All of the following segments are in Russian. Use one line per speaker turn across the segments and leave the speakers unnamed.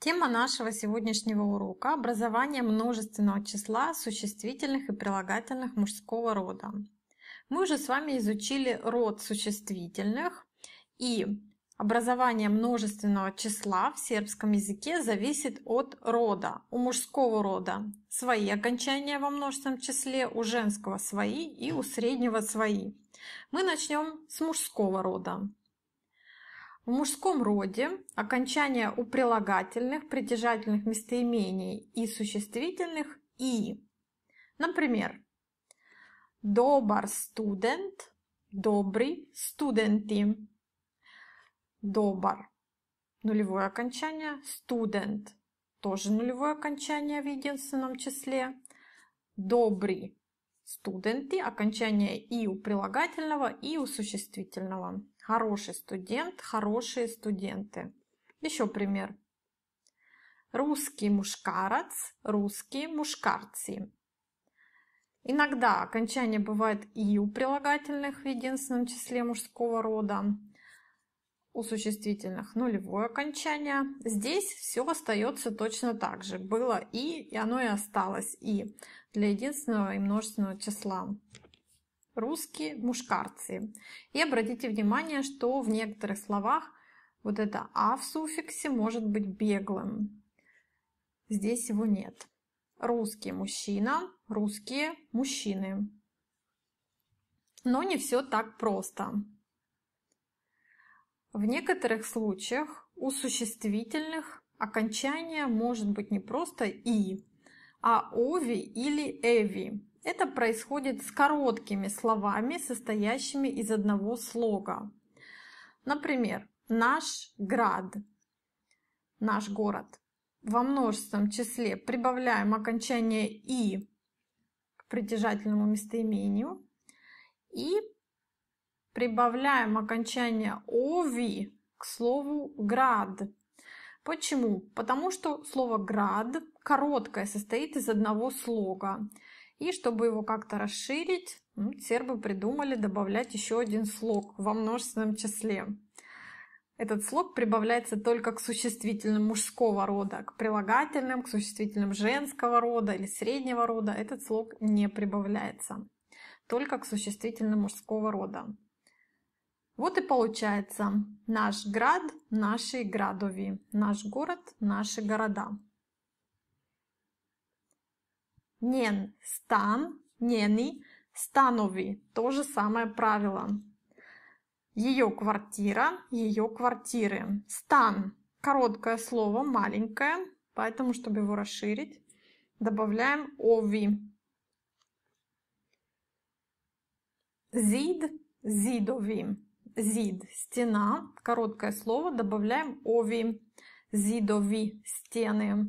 Тема нашего сегодняшнего урока – образование множественного числа существительных и прилагательных мужского рода. Мы уже с вами изучили род существительных и Образование множественного числа в сербском языке зависит от рода. У мужского рода свои окончания во множественном числе, у женского свои и у среднего свои. Мы начнем с мужского рода. В мужском роде окончания у прилагательных, притяжательных местоимений и существительных «и». Например, «добар студент», «добрый студенти», добр. Нулевое окончание student. Тоже нулевое окончание в единственном числе. Добрый. Студенты. Окончание и у прилагательного, и у существительного. Хороший студент, хорошие студенты. Еще пример. Русский мушкарац, русские мушкарцы. Иногда окончание бывает и у прилагательных в единственном числе мужского рода, у существительных нулевое окончание. Здесь все остается точно так же. Было и, и оно и осталось и для единственного и множественного числа. Русские мушкарцы. И обратите внимание, что в некоторых словах вот это «а» в суффиксе может быть беглым. Здесь его нет. Русский мужчина, русские мужчины. Но не все так просто. В некоторых случаях у существительных окончание может быть не просто «и», а «ови» или «эви». Это происходит с короткими словами, состоящими из одного слога. Например, «наш град», «наш город». Во множественном числе прибавляем окончание «и» к притяжательному местоимению и прибавляем окончание «ови» к слову «град». Почему? Потому что слово «град» короткое, состоит из одного слога. И чтобы его как-то расширить, ну, сербы придумали добавлять еще один слог во множественном числе. Этот слог прибавляется только к существительным мужского рода, к прилагательным, к существительным женского рода или среднего рода. Этот слог не прибавляется, только к существительным мужского рода. Вот и получается наш град, наши градови, наш город, наши города. Нен – стан, нени – станови. То же самое правило. Ее квартира, ее квартиры. Стан – короткое слово, маленькое, поэтому, чтобы его расширить, добавляем ови. Зид – зидовим зид – стена, короткое слово, добавляем ови, зидови – стены.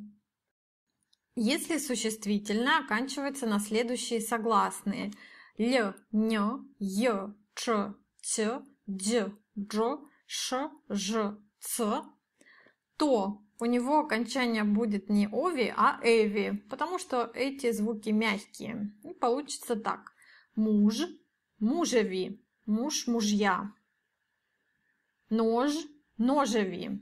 Если существительное оканчивается на следующие согласные – л, н, й, ч, т, д, дж, ш, ж, ц, то у него окончание будет не ови, а эви, потому что эти звуки мягкие. И получится так. Муж, мужеви, муж, мужья нож, ножеви,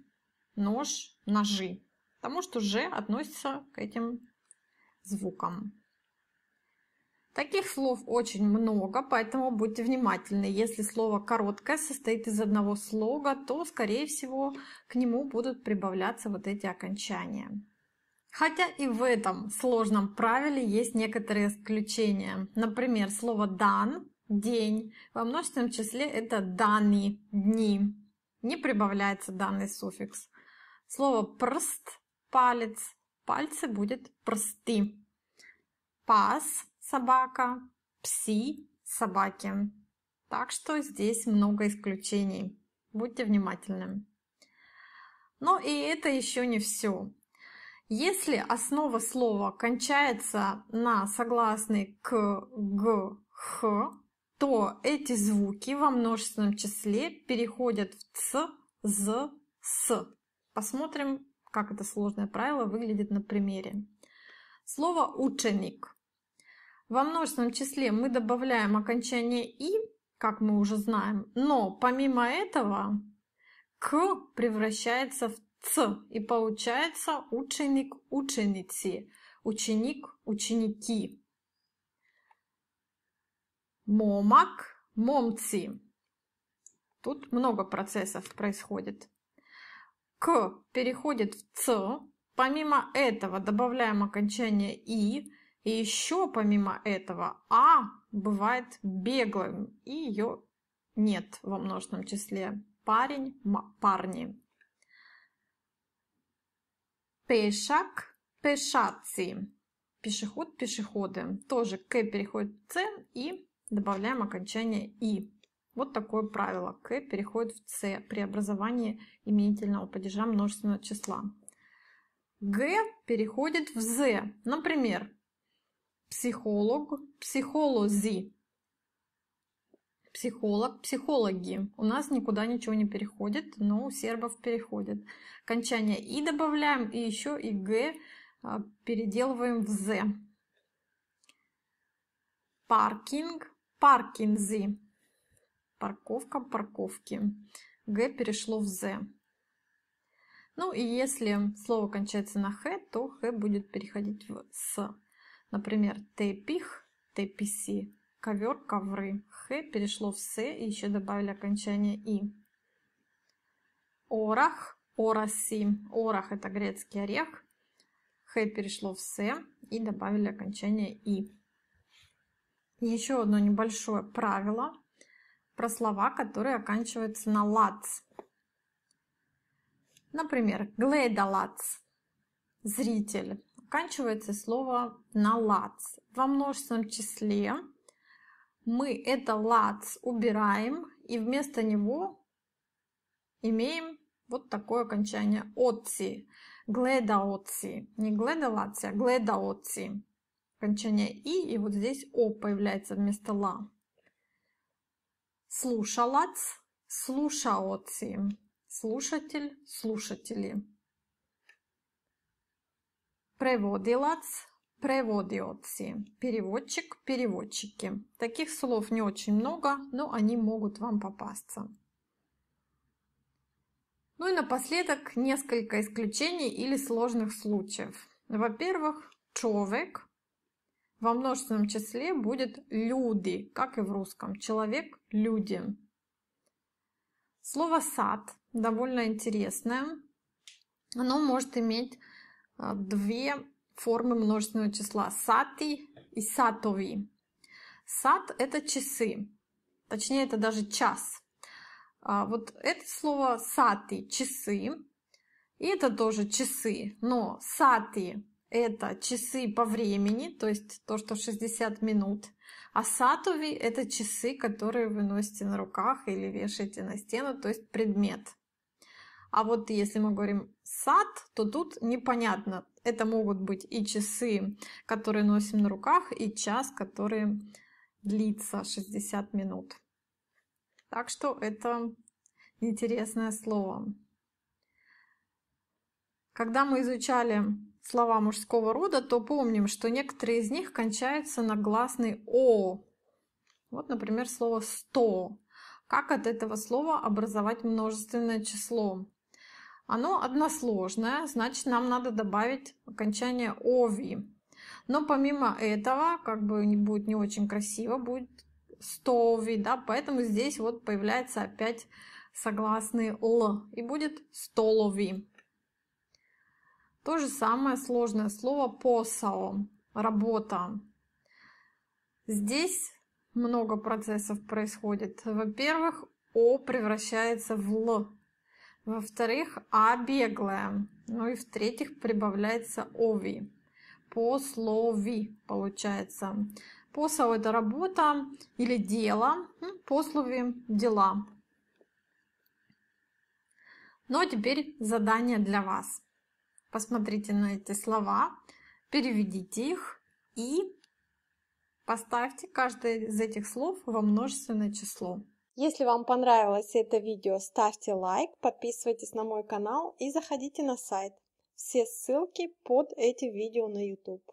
нож, ножи, потому что же относится к этим звукам. Таких слов очень много, поэтому будьте внимательны. Если слово короткое состоит из одного слога, то, скорее всего, к нему будут прибавляться вот эти окончания. Хотя и в этом сложном правиле есть некоторые исключения. Например, слово «дан» – «день» во множественном числе это «дани» – «дни» не прибавляется данный суффикс. Слово «прст» – палец, пальцы будет «прсты». «Пас» – собака, «пси» – собаки. Так что здесь много исключений. Будьте внимательны. Но и это еще не все. Если основа слова кончается на согласный к, г, х, то эти звуки во множественном числе переходят в ц, з, с. Посмотрим, как это сложное правило выглядит на примере. Слово «ученик». Во множественном числе мы добавляем окончание «и», как мы уже знаем, но помимо этого «к» превращается в «ц» и получается «ученик-ученицы», «ученик-ученики» момак, момци. Тут много процессов происходит. К переходит в ц. Помимо этого добавляем окончание и. И еще помимо этого а бывает беглым, и ее нет во множественном числе. Парень, парни. Пешак, пешаци. Пешеход, пешеходы. Тоже к переходит в ц и добавляем окончание «и». Вот такое правило. К переходит в С при образовании именительного падежа множественного числа. Г переходит в З. Например, психолог, психолози. Психолог, психологи. У нас никуда ничего не переходит, но у сербов переходит. Окончание «и» добавляем, и еще и «г» а, переделываем в «з». Паркинг, Паркинзи. Парковка, парковки. Г перешло в З. Ну и если слово кончается на Х, то Х будет переходить в С. Например, тепих, теписи, ковер, ковры. Х перешло в С и еще добавили окончание И. Орах, ораси. Орах это грецкий орех. Х перешло в С и добавили окончание И еще одно небольшое правило про слова, которые оканчиваются на «лац». Например, «гледалац» – «зритель». Оканчивается слово на «лац». Во множественном числе мы это «лац» убираем и вместо него имеем вот такое окончание «отци». «Гледаотци». Не «гледалаци», а «гледаотци» окончание «и», и вот здесь «о» появляется вместо «ла». Слушалац, слушаоци, слушатель, слушатели. Преводилац, преводиоци, переводчик, переводчики. Таких слов не очень много, но они могут вам попасться. Ну и напоследок несколько исключений или сложных случаев. Во-первых, человек во множественном числе будет люди, как и в русском. Человек – люди. Слово «сад» довольно интересное. Оно может иметь э, две формы множественного числа – сати и сатови. Сад – это часы, точнее, это даже час. А вот это слово «сати» – часы, и это тоже часы, но «сати» это часы по времени, то есть то, что 60 минут. А сатуви – это часы, которые вы носите на руках или вешаете на стену, то есть предмет. А вот если мы говорим сад, то тут непонятно. Это могут быть и часы, которые носим на руках, и час, который длится 60 минут. Так что это интересное слово. Когда мы изучали слова мужского рода, то помним, что некоторые из них кончаются на гласный «о». Вот, например, слово «сто». Как от этого слова образовать множественное число? Оно односложное, значит, нам надо добавить окончание «ови». Но помимо этого, как бы не будет не очень красиво, будет «стови», да, поэтому здесь вот появляется опять согласный «л» и будет «столови». То же самое сложное слово посао – работа. Здесь много процессов происходит. Во-первых, О превращается в Л. Во-вторых, А беглая. Ну и в-третьих, прибавляется ОВИ. Послови получается. Посао – это работа или дело. Послови – дела. Ну а теперь задание для вас посмотрите на эти слова, переведите их и поставьте каждое из этих слов во множественное число. Если вам понравилось это видео, ставьте лайк, подписывайтесь на мой канал и заходите на сайт. Все ссылки под этим видео на YouTube.